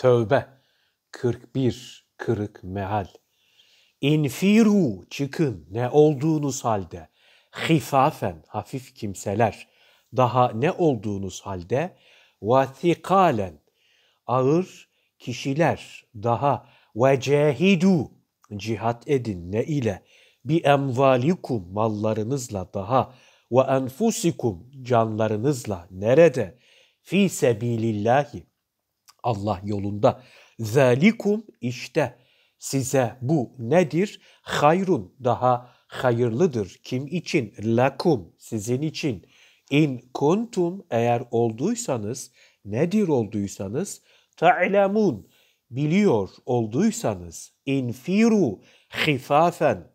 tövbe. 41 kırık meal. İnfiru çıkın ne olduğunuz halde. Hifafen hafif kimseler. Daha ne olduğunuz halde. vatikalen ağır kişiler. Daha ve cehidu cihat edin ne ile bi emvalikum mallarınızla daha ve enfusikum canlarınızla nerede fi sebilillahi Allah yolunda. Zalikum işte size bu nedir? Hayrun daha hayırlıdır. Kim için? Lakum sizin için. İn kuntum eğer olduysanız nedir olduysanız ta'lemun biliyor olduysanız infiru hifafen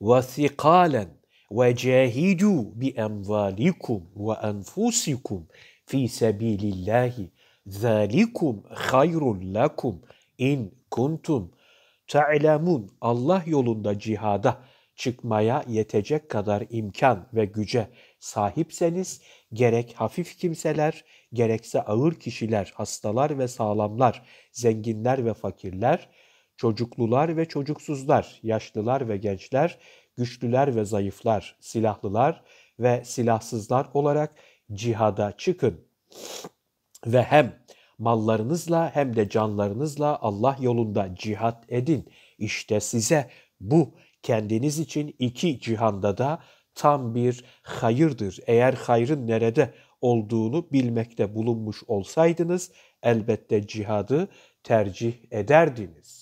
ve sikalen ve cehidu bi emvalikum ve enfusikum fi sebilillahi Zalikum hayrun lakum in kuntum ta'lemun. Allah yolunda cihada çıkmaya yetecek kadar imkan ve güce sahipseniz gerek hafif kimseler gerekse ağır kişiler, hastalar ve sağlamlar, zenginler ve fakirler, çocuklular ve çocuksuzlar, yaşlılar ve gençler, güçlüler ve zayıflar, silahlılar ve silahsızlar olarak cihada çıkın ve hem mallarınızla hem de canlarınızla Allah yolunda cihat edin. İşte size bu kendiniz için iki cihanda da tam bir hayırdır. Eğer hayrın nerede olduğunu bilmekte bulunmuş olsaydınız elbette cihadı tercih ederdiniz.